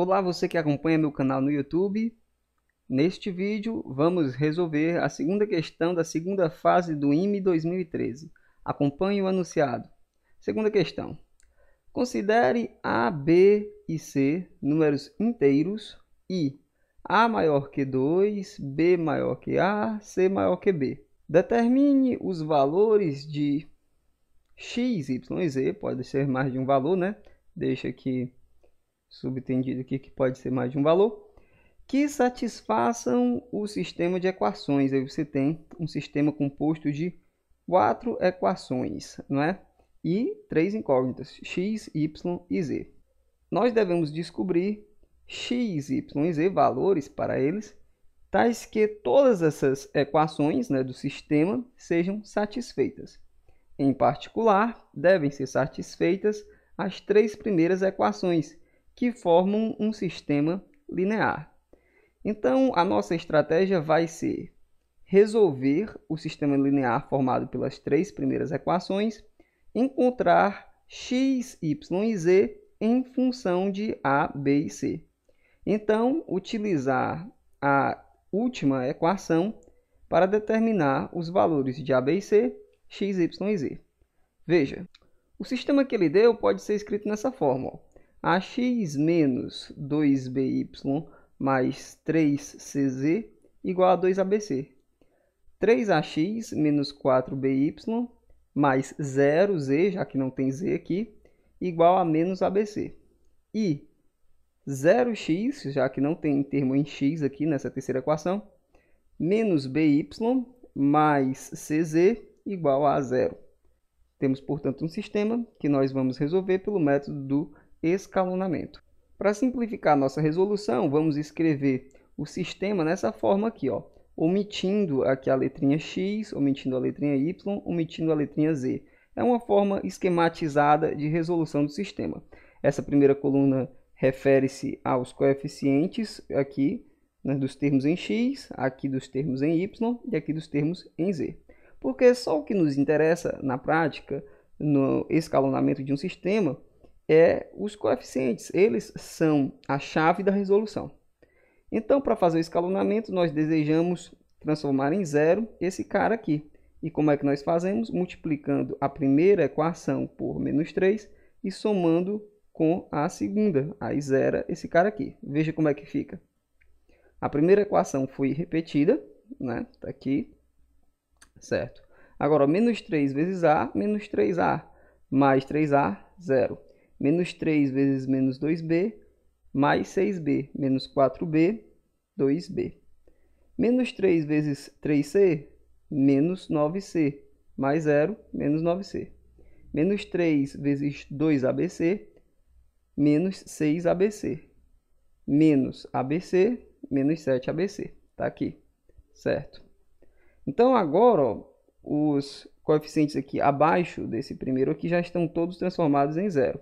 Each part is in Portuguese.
Olá você que acompanha meu canal no YouTube. Neste vídeo vamos resolver a segunda questão da segunda fase do IME 2013. Acompanhe o anunciado. Segunda questão. Considere A, B e C números inteiros e A maior que 2, B maior que A, C maior que B. Determine os valores de x, y e z, pode ser mais de um valor, né? Deixa aqui subtendido aqui que pode ser mais de um valor, que satisfaçam o sistema de equações. Aí você tem um sistema composto de quatro equações, não é? E três incógnitas, x, y e z. Nós devemos descobrir x, y e z, valores para eles, tais que todas essas equações né, do sistema sejam satisfeitas. Em particular, devem ser satisfeitas as três primeiras equações, que formam um sistema linear. Então, a nossa estratégia vai ser resolver o sistema linear formado pelas três primeiras equações, encontrar x, y e z em função de a, b e c. Então, utilizar a última equação para determinar os valores de a, b e c, x, y e z. Veja, o sistema que ele deu pode ser escrito nessa forma. Ó ax menos 2by mais 3cz igual a 2abc. 3ax menos 4by mais 0z, já que não tem z aqui, igual a menos abc. E 0x, já que não tem termo em x aqui nessa terceira equação, menos by mais cz igual a zero. Temos, portanto, um sistema que nós vamos resolver pelo método do escalonamento. Para simplificar nossa resolução, vamos escrever o sistema nessa forma aqui, ó, omitindo aqui a letrinha x, omitindo a letrinha y, omitindo a letrinha z. É uma forma esquematizada de resolução do sistema. Essa primeira coluna refere-se aos coeficientes aqui, né, dos termos em x, aqui dos termos em y e aqui dos termos em z. Porque só o que nos interessa na prática, no escalonamento de um sistema, é os coeficientes, eles são a chave da resolução. Então, para fazer o escalonamento, nós desejamos transformar em zero esse cara aqui. E como é que nós fazemos? Multiplicando a primeira equação por menos 3 e somando com a segunda. Aí zera esse cara aqui. Veja como é que fica. A primeira equação foi repetida, né? Tá aqui, certo? Agora, menos 3 vezes A, menos 3A, mais 3A, zero menos 3 vezes menos 2b, mais 6b, menos 4b, 2b. Menos 3 vezes 3c, menos 9c, mais 0, menos 9c. Menos 3 vezes 2abc, menos 6abc. Menos abc, menos 7abc. Está aqui, certo? Então, agora, ó, os coeficientes aqui abaixo desse primeiro aqui já estão todos transformados em zero.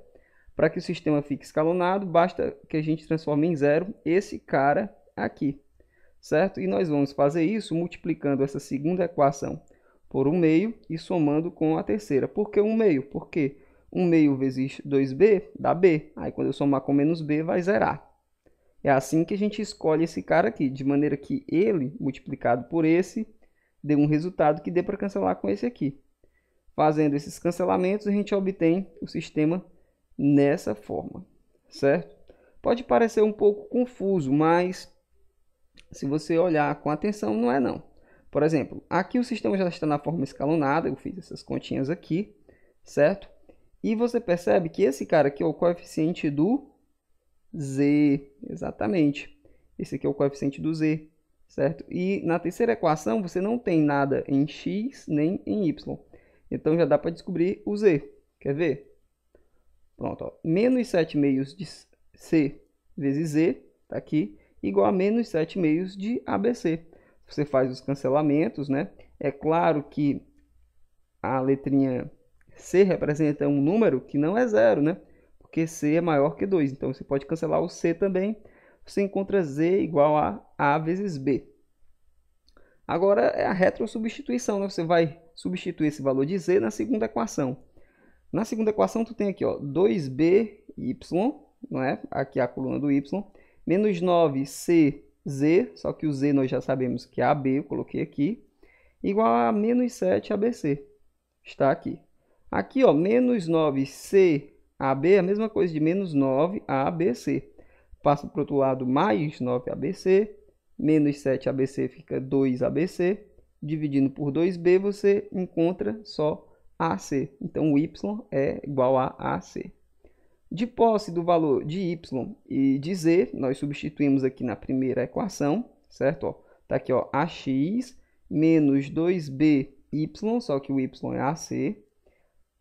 Para que o sistema fique escalonado, basta que a gente transforme em zero esse cara aqui, certo? E nós vamos fazer isso multiplicando essa segunda equação por 1 meio e somando com a terceira. Por que 1 meio? Porque 1 meio vezes 2b dá b. Aí quando eu somar com menos b vai zerar. É assim que a gente escolhe esse cara aqui, de maneira que ele multiplicado por esse dê um resultado que dê para cancelar com esse aqui. Fazendo esses cancelamentos, a gente obtém o sistema nessa forma, certo? Pode parecer um pouco confuso, mas se você olhar com atenção, não é não. Por exemplo, aqui o sistema já está na forma escalonada, eu fiz essas continhas aqui, certo? E você percebe que esse cara aqui é o coeficiente do z, exatamente. Esse aqui é o coeficiente do z, certo? E na terceira equação você não tem nada em x nem em y. Então já dá para descobrir o z. Quer ver? Pronto, ó. menos 7 meios de C vezes Z, tá aqui, igual a menos 7 meios de ABC. Você faz os cancelamentos, né? É claro que a letrinha C representa um número que não é zero, né? Porque C é maior que 2, então você pode cancelar o C também. Você encontra Z igual a A vezes B. Agora é a retrosubstituição, né? Você vai substituir esse valor de Z na segunda equação. Na segunda equação, tu tem aqui, ó, 2by, não é? Aqui a coluna do y, menos 9cz, só que o z nós já sabemos que é AB, eu coloquei aqui, igual a menos 7abc, está aqui. Aqui, ó, menos 9cab é a mesma coisa de menos 9abc. Passa para o outro lado, mais 9abc, menos 7abc fica 2abc, dividindo por 2b, você encontra só AC. Então o Y é igual a AC. De posse do valor de Y e de Z, nós substituímos aqui na primeira equação, certo? Está aqui ó, AX menos 2BY, só que o Y é AC,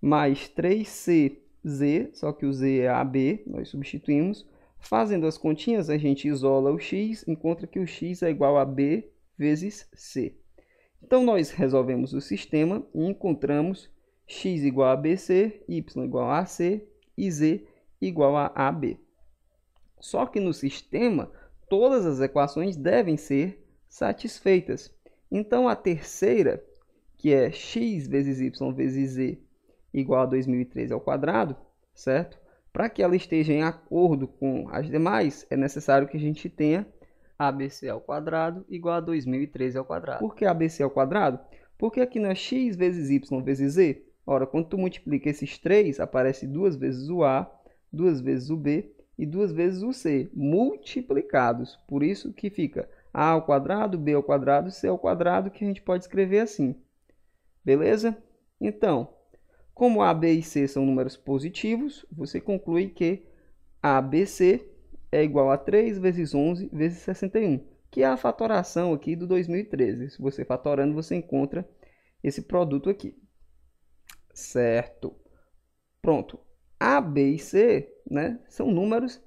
mais 3CZ, só que o Z é AB, nós substituímos. Fazendo as continhas, a gente isola o X, encontra que o X é igual a B vezes C. Então, nós resolvemos o sistema e encontramos x igual a BC, y igual a AC e z igual a AB. Só que no sistema, todas as equações devem ser satisfeitas. Então, a terceira, que é x vezes y vezes z igual a 2003 ao quadrado, certo? Para que ela esteja em acordo com as demais, é necessário que a gente tenha ABC ao quadrado igual a 2013 ao quadrado. Por que ABC ao quadrado? Porque aqui não é x vezes y vezes z, Ora, quando tu multiplica esses três, aparece duas vezes o A, duas vezes o B e duas vezes o C, multiplicados. Por isso que fica A ao quadrado, B ao quadrado, C ao quadrado, que a gente pode escrever assim. Beleza? Então, como A, B e C são números positivos, você conclui que ABC é igual a 3 vezes 11 vezes 61, que é a fatoração aqui do 2013. Se você fatorando, você encontra esse produto aqui certo. Pronto. A, B e C né, são números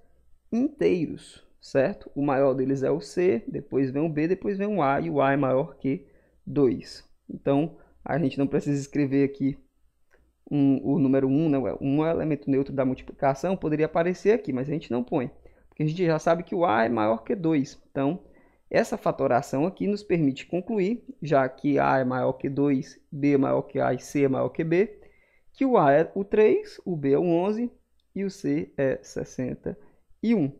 inteiros, certo? O maior deles é o C, depois vem o B, depois vem o A, e o A é maior que 2. Então, a gente não precisa escrever aqui um, o número 1, né? um é elemento neutro da multiplicação poderia aparecer aqui, mas a gente não põe. Porque a gente já sabe que o A é maior que 2, então essa fatoração aqui nos permite concluir, já que A é maior que 2, B é maior que A e C é maior que B, que o A é o 3, o B é o 11 e o C é 61.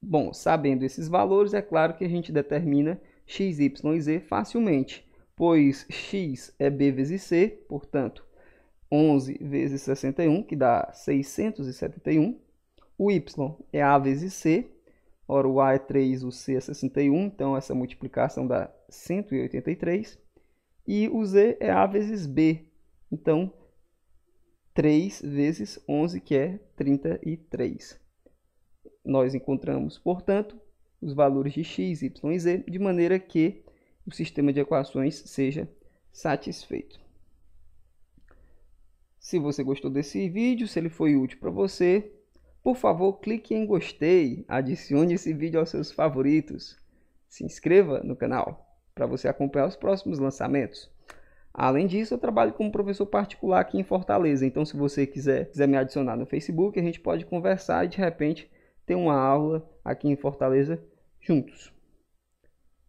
Bom, sabendo esses valores, é claro que a gente determina x, y e z facilmente, pois x é b vezes c, portanto, 11 vezes 61, que dá 671. O y é a vezes c, Ora, o A é 3, o C é 61, então essa multiplicação dá 183. E o Z é A vezes B, então 3 vezes 11, que é 33. Nós encontramos, portanto, os valores de x, y e z, de maneira que o sistema de equações seja satisfeito. Se você gostou desse vídeo, se ele foi útil para você, por favor, clique em gostei, adicione esse vídeo aos seus favoritos. Se inscreva no canal para você acompanhar os próximos lançamentos. Além disso, eu trabalho como professor particular aqui em Fortaleza, então se você quiser, quiser me adicionar no Facebook, a gente pode conversar e de repente ter uma aula aqui em Fortaleza juntos.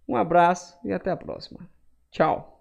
Um abraço e até a próxima. Tchau!